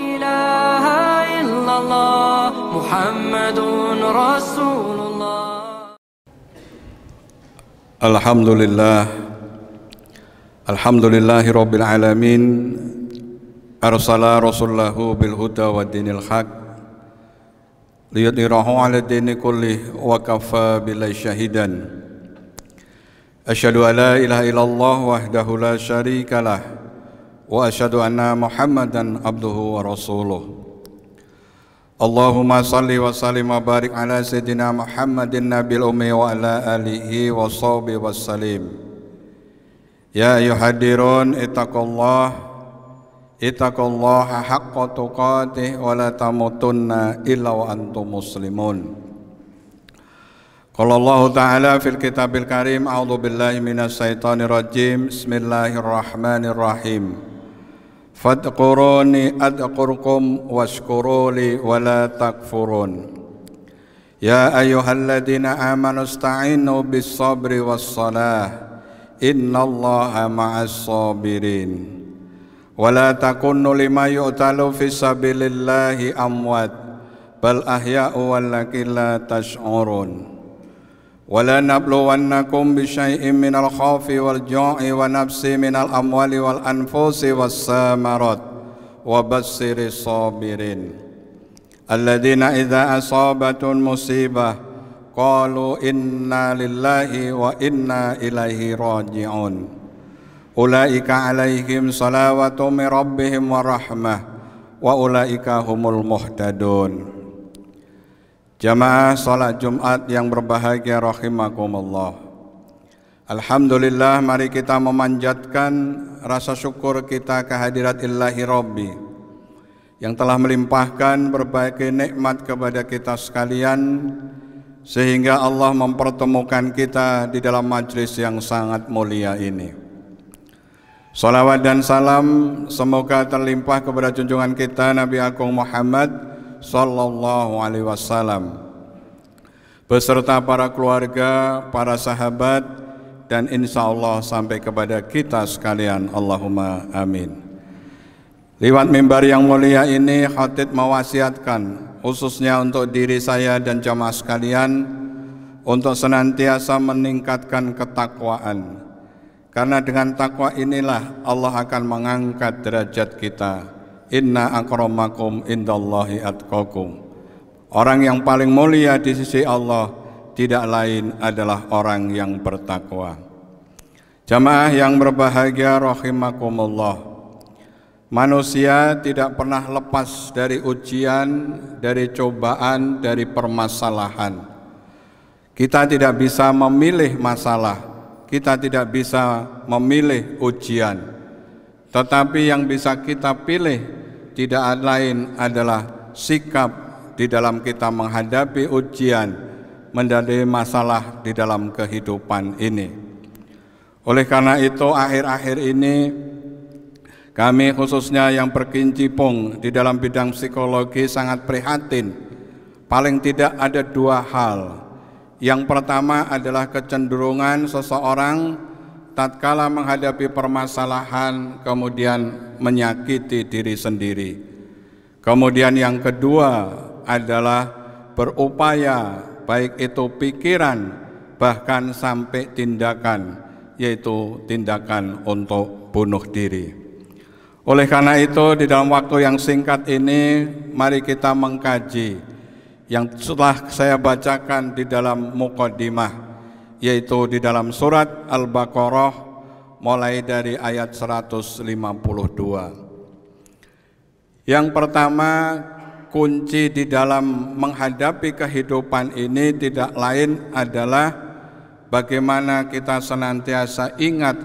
إله إلا الله محمد رسول الله الحمد لله الحمد لله رب العالمين أرسل رسوله بالهدى والدين الحق ليظهره على الدين كله وكفى بالله شهيدا أشهد أن لا إله إلا الله وحده لا شريك له واشهد ان محمدا عبده ورسوله اللهم صل وسلم وبارك على سيدنا محمد النبي الامي وعلى اله وصحبه وسلم يا ايها الديرون اتقوا الله اتقوا الله حق تقاته ولا تموتن الا وانتم مسلمون قال الله تعالى في الكتاب الكريم اعوذ بالله من الشيطان الرجيم بسم الله الرحمن الرحيم فاذكروني أذكركم واشكروا لي ولا تكفرون يا أيها الذين آمنوا استعينوا بالصبر والصلاة إن الله مع الصابرين ولا تكونوا لما يؤتل في سبيل الله أموات بل أحياء ولكن لا تشعرون ولنبلونكم بشيء من الخوف والجوع ونفس من الأموال والأنفس والثمرات وبشر الصابرين الذين إذا اصابت مصيبة قالوا إنا لله وإنا إليه راجعون أولئك عليهم صلوات من ربهم ورحمة وأولئك هم المهتدون Jamaah salat Jumat yang berbahagia rahimakumullah. Alhamdulillah mari kita memanjatkan rasa syukur kita kehadirat Ilahi Rabbi yang telah melimpahkan berbagai nikmat kepada kita sekalian sehingga Allah mempertemukan kita di dalam majlis yang sangat mulia ini. Salawat dan salam semoga terlimpah kepada junjungan kita Nabi Agung Muhammad Sallallahu Alaihi Wasallam beserta para keluarga, para sahabat, dan insya Allah sampai kepada kita sekalian. Allahumma amin. Lewat mimbar yang mulia ini, khatib mewasiatkan khususnya untuk diri saya dan jamaah sekalian untuk senantiasa meningkatkan ketakwaan. Karena dengan takwa inilah Allah akan mengangkat derajat kita. Inna akromakum indallahi atqakum. Orang yang paling mulia di sisi Allah tidak lain adalah orang yang bertakwa. Jamaah yang berbahagia rahimakumullah. Manusia tidak pernah lepas dari ujian, dari cobaan, dari permasalahan. Kita tidak bisa memilih masalah, kita tidak bisa memilih ujian. Tetapi yang bisa kita pilih tidak lain adalah sikap di dalam kita menghadapi ujian menjadi masalah di dalam kehidupan ini. Oleh karena itu akhir-akhir ini kami khususnya yang berkincipung di dalam bidang psikologi sangat prihatin. Paling tidak ada dua hal. Yang pertama adalah kecenderungan seseorang tatkala menghadapi permasalahan kemudian menyakiti diri sendiri. Kemudian yang kedua adalah berupaya baik itu pikiran bahkan sampai tindakan yaitu tindakan untuk bunuh diri. Oleh karena itu di dalam waktu yang singkat ini mari kita mengkaji yang setelah saya bacakan di dalam mukodimah yaitu di dalam surat Al-Baqarah mulai dari ayat 152. Yang pertama, kunci di dalam menghadapi kehidupan ini tidak lain adalah bagaimana kita senantiasa ingat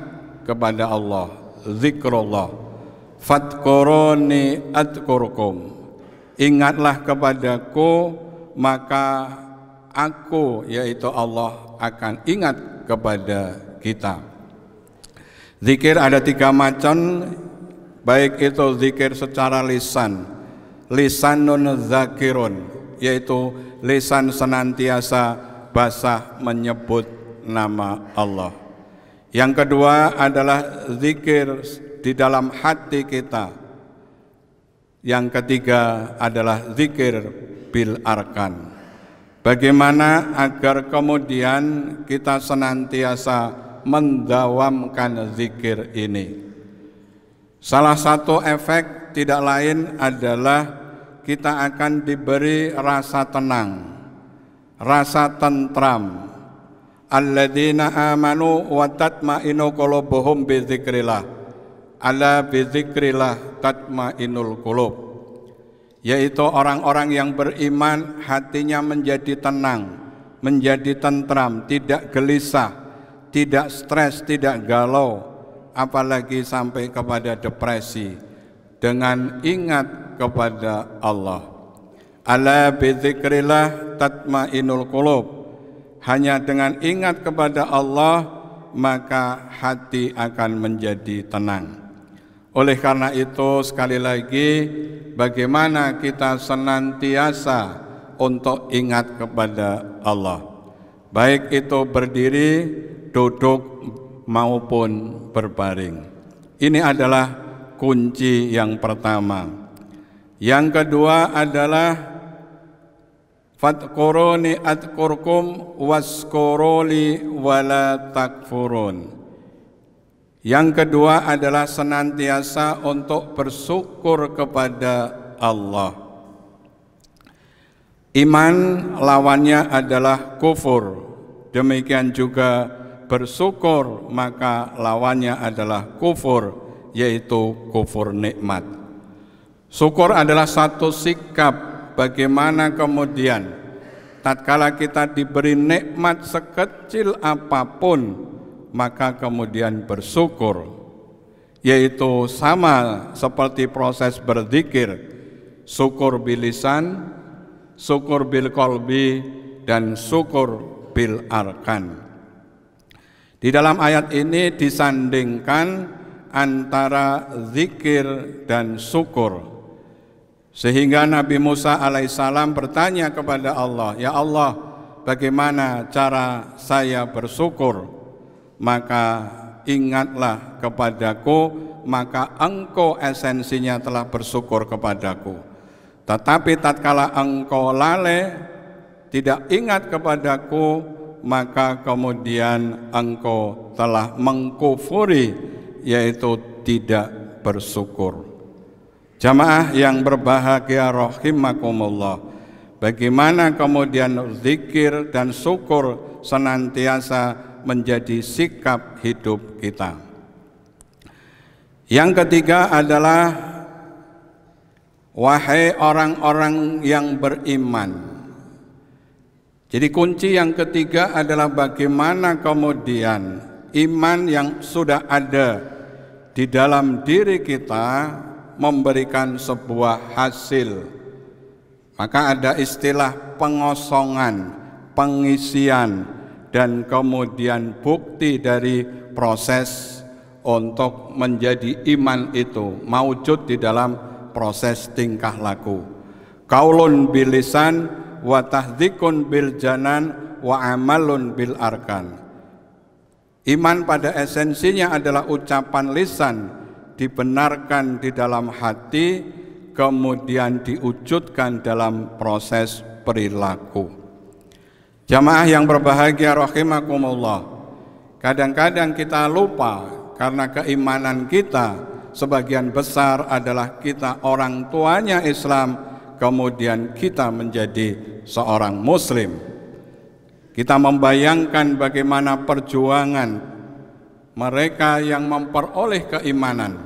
kepada Allah, zikrullah. Fatkoroni atkurkum. Ingatlah kepadaku, maka aku yaitu Allah akan ingat kepada kita. Zikir ada tiga macam, baik itu zikir secara lisan, lisanun zakirun, yaitu lisan senantiasa basah menyebut nama Allah. Yang kedua adalah zikir di dalam hati kita. Yang ketiga adalah zikir bil arkan. Bagaimana agar kemudian kita senantiasa mendawamkan zikir ini. Salah satu efek tidak lain adalah kita akan diberi rasa tenang, rasa tentram. Alladzina amanu wa tatma'inu qulubuhum bi dzikrillah. Ala bi dzikrillah tatma'inul qulub yaitu orang-orang yang beriman hatinya menjadi tenang, menjadi tentram, tidak gelisah, tidak stres, tidak galau, apalagi sampai kepada depresi dengan ingat kepada Allah. Ala bidzikrillah tatmainul qulub. Hanya dengan ingat kepada Allah maka hati akan menjadi tenang. Oleh karena itu sekali lagi bagaimana kita senantiasa untuk ingat kepada Allah. Baik itu berdiri, duduk maupun berbaring. Ini adalah kunci yang pertama. Yang kedua adalah Fatkoroni atkurkum waskuruli wala takfurun. Yang kedua adalah senantiasa untuk bersyukur kepada Allah. Iman lawannya adalah kufur. Demikian juga bersyukur maka lawannya adalah kufur yaitu kufur nikmat. Syukur adalah satu sikap bagaimana kemudian tatkala kita diberi nikmat sekecil apapun maka kemudian bersyukur yaitu sama seperti proses berzikir syukur bilisan syukur bil kolbi dan syukur bil arkan di dalam ayat ini disandingkan antara zikir dan syukur sehingga Nabi Musa alaihissalam bertanya kepada Allah ya Allah bagaimana cara saya bersyukur maka ingatlah kepadaku, maka engkau esensinya telah bersyukur kepadaku. Tetapi tatkala engkau lalai, tidak ingat kepadaku, maka kemudian engkau telah mengkufuri, yaitu tidak bersyukur. Jamaah yang berbahagia rahimakumullah. Bagaimana kemudian zikir dan syukur senantiasa menjadi sikap hidup kita. Yang ketiga adalah wahai orang-orang yang beriman. Jadi kunci yang ketiga adalah bagaimana kemudian iman yang sudah ada di dalam diri kita memberikan sebuah hasil. Maka ada istilah pengosongan, pengisian, dan kemudian bukti dari proses untuk menjadi iman itu maujud di dalam proses tingkah laku. Kaulun bilisan wa tahdikun bil janan wa amalun bil arkan. Iman pada esensinya adalah ucapan lisan dibenarkan di dalam hati kemudian diwujudkan dalam proses perilaku. Jamaah yang berbahagia rahimakumullah. Kadang-kadang kita lupa karena keimanan kita sebagian besar adalah kita orang tuanya Islam, kemudian kita menjadi seorang muslim. Kita membayangkan bagaimana perjuangan mereka yang memperoleh keimanan.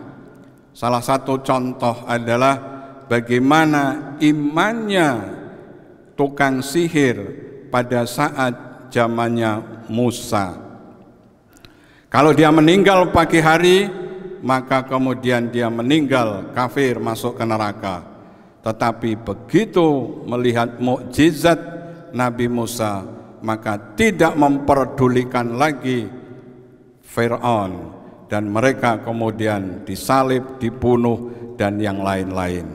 Salah satu contoh adalah bagaimana imannya tukang sihir pada saat zamannya Musa. Kalau dia meninggal pagi hari, maka kemudian dia meninggal kafir masuk ke neraka. Tetapi begitu melihat mukjizat Nabi Musa, maka tidak memperdulikan lagi Firaun dan mereka kemudian disalib, dibunuh dan yang lain-lain.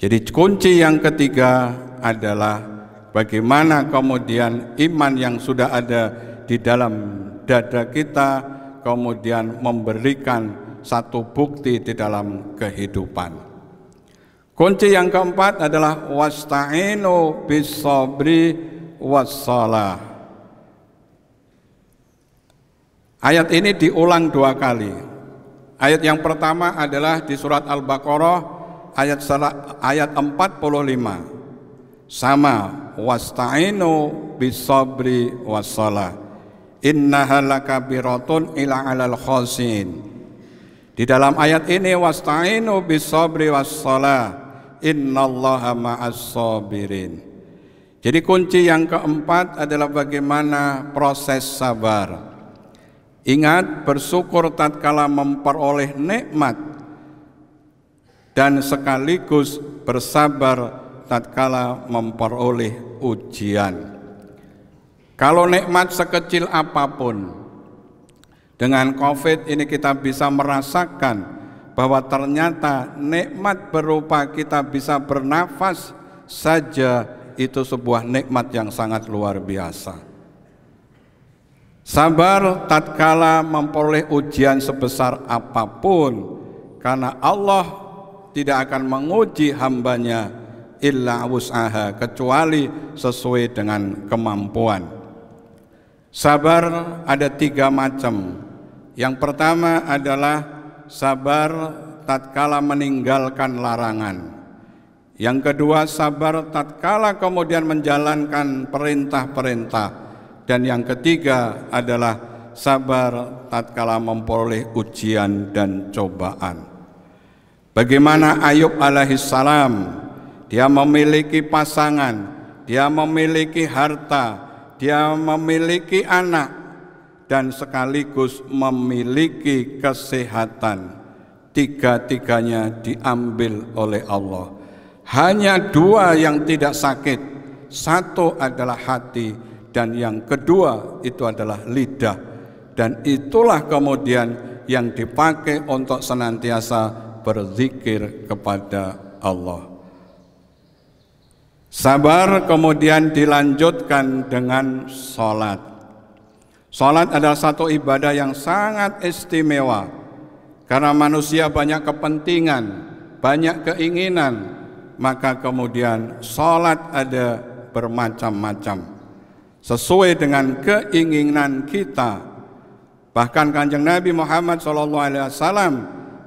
Jadi kunci yang ketiga adalah Bagaimana kemudian iman yang sudah ada di dalam dada kita kemudian memberikan satu bukti di dalam kehidupan. Kunci yang keempat adalah wasta'inu bisabri wassalah. Ayat ini diulang dua kali. Ayat yang pertama adalah di surat Al-Baqarah ayat ayat 45 sama wasta'inu bisabri wassalah innaha lakabiratun ila alal khasin di dalam ayat ini wasta'inu bisabri wassalah innallaha ma'as sabirin jadi kunci yang keempat adalah bagaimana proses sabar Ingat bersyukur tatkala memperoleh nikmat dan sekaligus bersabar tatkala memperoleh ujian. Kalau nikmat sekecil apapun, dengan COVID ini kita bisa merasakan bahwa ternyata nikmat berupa kita bisa bernafas saja itu sebuah nikmat yang sangat luar biasa. Sabar tatkala memperoleh ujian sebesar apapun, karena Allah tidak akan menguji hambanya illa usaha kecuali sesuai dengan kemampuan. Sabar ada tiga macam. Yang pertama adalah sabar tatkala meninggalkan larangan. Yang kedua sabar tatkala kemudian menjalankan perintah-perintah dan yang ketiga adalah sabar tatkala memperoleh ujian dan cobaan. Bagaimana Ayub alaihissalam salam dia memiliki pasangan, dia memiliki harta, dia memiliki anak, dan sekaligus memiliki kesehatan. Tiga-tiganya diambil oleh Allah. Hanya dua yang tidak sakit. Satu adalah hati dan yang kedua itu adalah lidah. Dan itulah kemudian yang dipakai untuk senantiasa berzikir kepada Allah. Sabar kemudian dilanjutkan dengan sholat. Sholat adalah satu ibadah yang sangat istimewa karena manusia banyak kepentingan, banyak keinginan, maka kemudian sholat ada bermacam-macam sesuai dengan keinginan kita. Bahkan kanjeng Nabi Muhammad SAW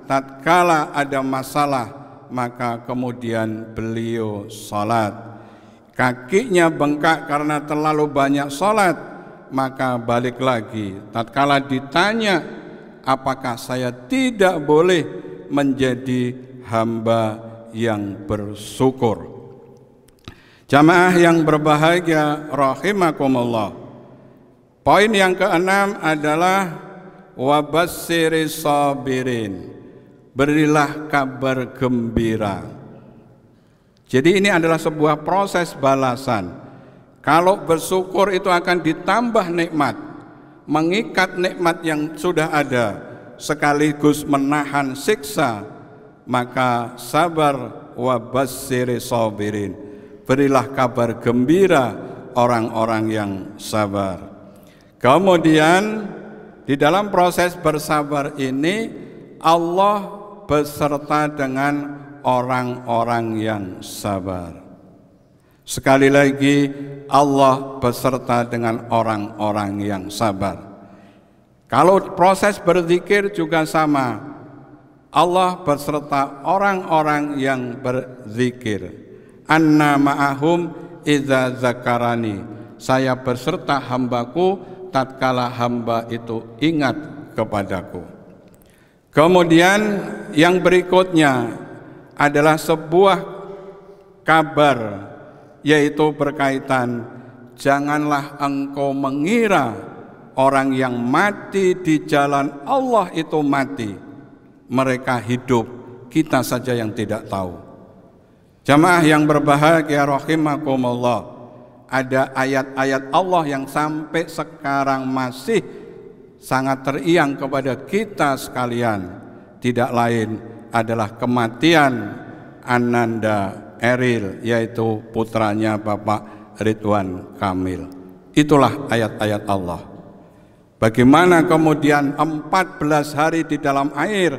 tatkala ada masalah maka kemudian beliau salat kakinya bengkak karena terlalu banyak sholat, maka balik lagi. Tatkala ditanya, apakah saya tidak boleh menjadi hamba yang bersyukur? Jamaah yang berbahagia rahimakumullah. Poin yang keenam adalah wabassiri sabirin. Berilah kabar gembira. Jadi ini adalah sebuah proses balasan. Kalau bersyukur itu akan ditambah nikmat, mengikat nikmat yang sudah ada sekaligus menahan siksa, maka sabar wa sobirin. Berilah kabar gembira orang-orang yang sabar. Kemudian di dalam proses bersabar ini Allah beserta dengan orang-orang yang sabar. Sekali lagi, Allah beserta dengan orang-orang yang sabar. Kalau proses berzikir juga sama, Allah beserta orang-orang yang berzikir. Anna ma'ahum iza zakarani. Saya beserta hambaku tatkala hamba itu ingat kepadaku. Kemudian yang berikutnya adalah sebuah kabar yaitu berkaitan janganlah engkau mengira orang yang mati di jalan Allah itu mati mereka hidup kita saja yang tidak tahu jamaah yang berbahagia rahimakumullah ada ayat-ayat Allah yang sampai sekarang masih sangat teriang kepada kita sekalian tidak lain adalah kematian Ananda Eril yaitu putranya Bapak Ridwan Kamil. Itulah ayat-ayat Allah. Bagaimana kemudian 14 hari di dalam air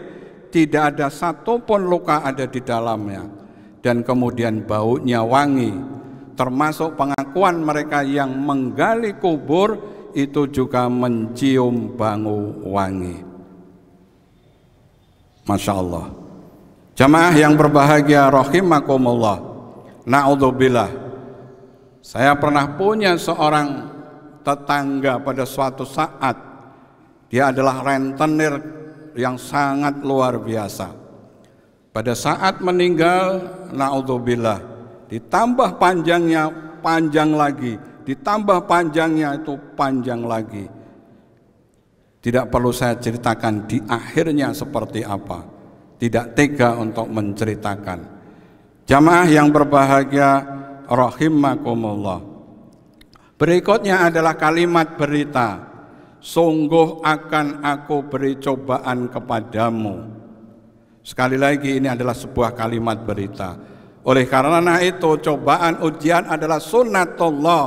tidak ada satupun luka ada di dalamnya dan kemudian baunya wangi termasuk pengakuan mereka yang menggali kubur itu juga mencium bangu wangi. Masya Allah. Jamaah yang berbahagia rahimakumullah. Na'udzubillah. Saya pernah punya seorang tetangga pada suatu saat. Dia adalah rentenir yang sangat luar biasa. Pada saat meninggal, na'udzubillah. Ditambah panjangnya, panjang lagi. Ditambah panjangnya itu panjang lagi. Tidak perlu saya ceritakan di akhirnya seperti apa tidak tega untuk menceritakan. Jamaah yang berbahagia rahimakumullah. Berikutnya adalah kalimat berita. Sungguh akan aku beri cobaan kepadamu. Sekali lagi ini adalah sebuah kalimat berita. Oleh karena itu cobaan ujian adalah sunnatullah.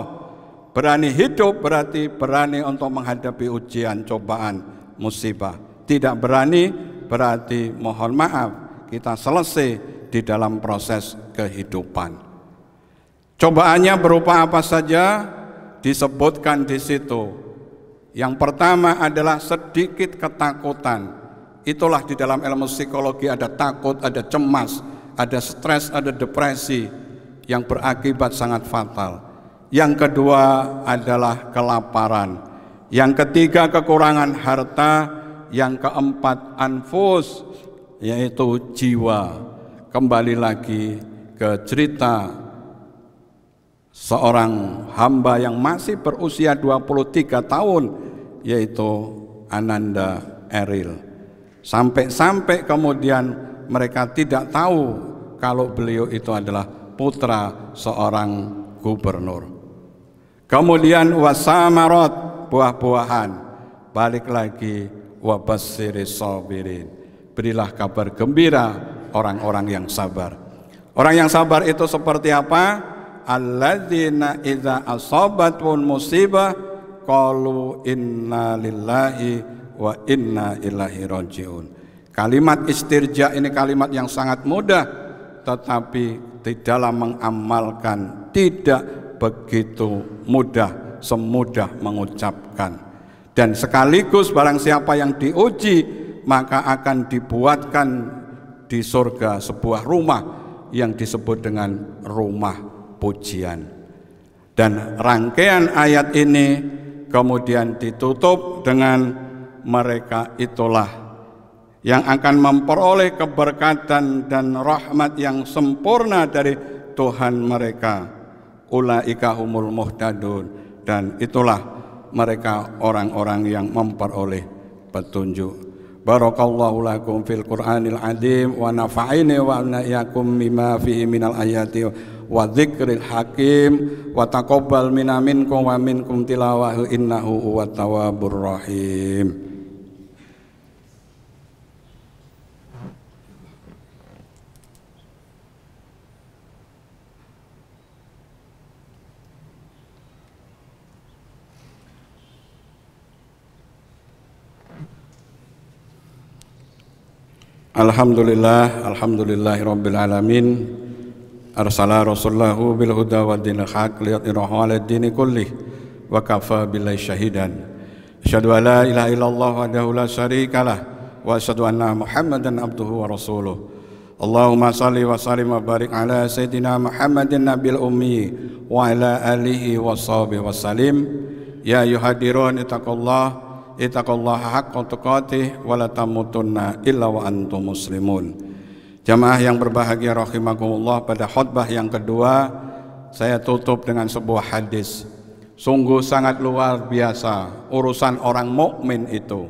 Berani hidup berarti berani untuk menghadapi ujian, cobaan, musibah. Tidak berani berarti mohon maaf kita selesai di dalam proses kehidupan. Cobaannya berupa apa saja disebutkan di situ. Yang pertama adalah sedikit ketakutan. Itulah di dalam ilmu psikologi ada takut, ada cemas, ada stres, ada depresi yang berakibat sangat fatal. Yang kedua adalah kelaparan. Yang ketiga kekurangan harta, yang keempat anfus yaitu jiwa. Kembali lagi ke cerita seorang hamba yang masih berusia 23 tahun yaitu Ananda Eril. Sampai-sampai kemudian mereka tidak tahu kalau beliau itu adalah putra seorang gubernur. Kemudian wasamarot buah-buahan balik lagi wabasiri sabirin. Berilah kabar gembira orang-orang yang sabar. Orang yang sabar itu seperti apa? Alladzina idza asabatun musibah qalu inna lillahi wa inna ilaihi rajiun. Kalimat istirja ini kalimat yang sangat mudah tetapi di dalam mengamalkan tidak begitu mudah semudah mengucapkan dan sekaligus barang siapa yang diuji maka akan dibuatkan di surga sebuah rumah yang disebut dengan rumah pujian. Dan rangkaian ayat ini kemudian ditutup dengan mereka itulah yang akan memperoleh keberkatan dan rahmat yang sempurna dari Tuhan mereka. Ulaika humul muhtadun dan itulah mereka orang-orang yang memperoleh petunjuk. Barakallahu lakum fil Qur'anil azim wa nafa'ini wa nayakum mimma fihi minal ayati wa dzikril hakim wa taqabbal minna minkum wa minkum tilawahu innahu huwat tawabur rahim. Alhamdulillah, Alhamdulillahi Rabbil Alamin Arsala Rasulullahu bil huda wa dina haq liat irahu ala dini kullih Wa kafa billahi syahidan Asyadu ala ilaha illallah wa dahula syarikalah Wa asyadu anna muhammadan abduhu wa rasuluh Allahumma salli wa sallim wa barik ala Sayyidina Muhammadin Nabil Ummi Wa ala alihi wa sahbihi wa salim Ya yuhadiron itaqallah itaqallaha haqqa tuqatih wa la tamutunna illa wa antum muslimun. Jamaah yang berbahagia rahimakumullah pada khutbah yang kedua saya tutup dengan sebuah hadis. Sungguh sangat luar biasa urusan orang mukmin itu.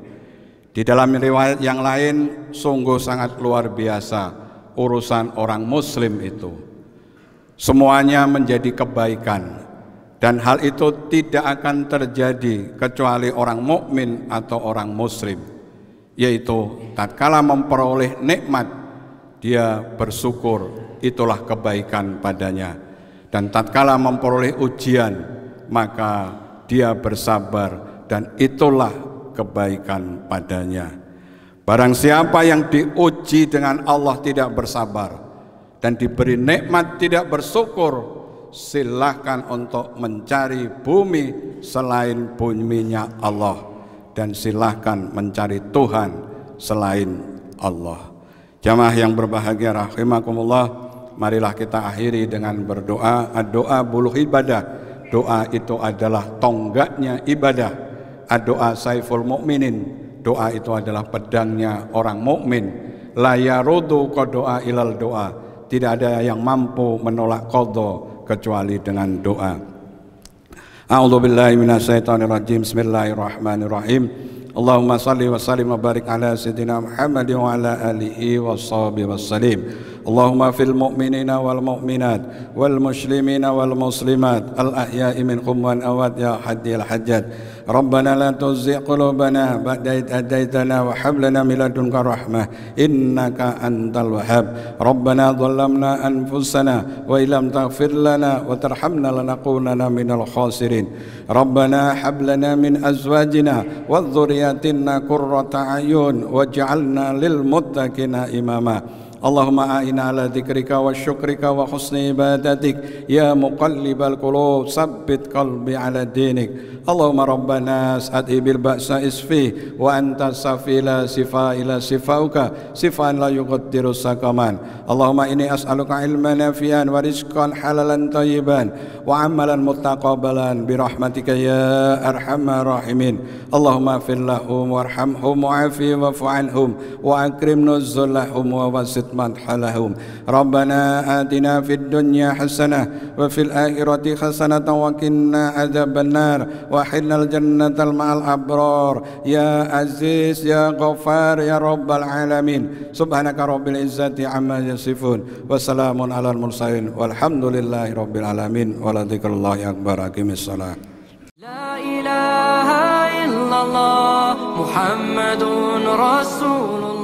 Di dalam riwayat yang lain sungguh sangat luar biasa urusan orang muslim itu. Semuanya menjadi kebaikan, dan hal itu tidak akan terjadi kecuali orang mukmin atau orang muslim yaitu tatkala memperoleh nikmat dia bersyukur itulah kebaikan padanya dan tatkala memperoleh ujian maka dia bersabar dan itulah kebaikan padanya barang siapa yang diuji dengan Allah tidak bersabar dan diberi nikmat tidak bersyukur silahkan untuk mencari bumi selain buminya Allah dan silahkan mencari Tuhan selain Allah. Jamaah yang berbahagia rahimakumullah, marilah kita akhiri dengan berdoa. Doa buluh ibadah. Doa itu adalah tonggaknya ibadah. Doa saiful mukminin. Doa itu adalah pedangnya orang mukmin. La yarudu ilal doa. Tidak ada yang mampu menolak qadha kecuali dengan doa. A'udzubillahi minasyaitonirrajim. Bismillahirrahmanirrahim. Allahumma salli wa sallim wa barik ala sayyidina Muhammad wa ala alihi wa sahbihi wa اللهم في المؤمنين والمؤمنات والمسلمين والمسلمات الأحياء منكم والأوات يا حدي الحجات ربنا لا تزغ قلوبنا بعد إذ هديتنا وهب لنا من لدنك رحمة إنك أنت الوهاب ربنا ظلمنا أنفسنا وإن لم تغفر لنا وترحمنا لنكونن من الخاسرين ربنا هب لنا من أزواجنا وذرياتنا قرة أعين واجعلنا للمتقين إماما اللهم أعنا على ذكرك وشكرك وحسن عبادتك يا مقلب القلوب ثبت قلبي على دينك اللهم ربنا اسعده بالبأس اسفيه وأنت الصفي لا شفاء إلا شفاؤك شفاء لا يغادر سقما اللهم إني أسألك علما نافعا ورزقا حلالا طيبا وعملا متقبلا برحمتك يا أرحم الراحمين اللهم اغفر لهم وارحمهم وعافهم واعف عنهم وأكرم نزلهم ووسط مدحلهم ربنا آتنا في الدنيا حسنة وفي الآخرة حسنة وقنا عذاب النار وحلنا الجنة مع الأبرار يا عزيز يا غفار يا رب العالمين سبحانك رب العزة عما يصفون وسلام على المرسلين والحمد لله رب العالمين ولذكر الله أكبر أقم الصلاة لا إله إلا الله محمد رسول الله